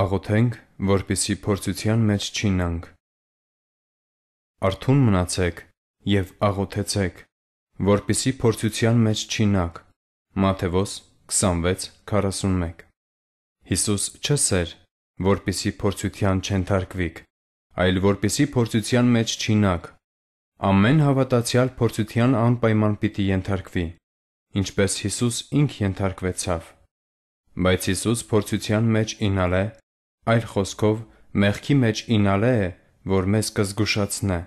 Աղոթենք, որպիսի փորձության մեջ չինանք։ Արթուն մնացեք եւ աղոթեցեք, որպիսի փորձության մեջ չինակ։ Մատթեոս 26:41 Հիսուս չսեր, որպիսի փորձության չենթարկվիք, այլ որպիսի փորձության մեջ չինակ։ Ամեն հավատացյալ փորձության անպայման պիտի ենթարկվի, ինչպես Հիսուս ինք ենթարկվեցավ։ Բայց Հիսուս փորձության մեջ ինալ է Այլ խոսքով, մեղքի մեջ ինալը է, որ մեզ կզգուշացնե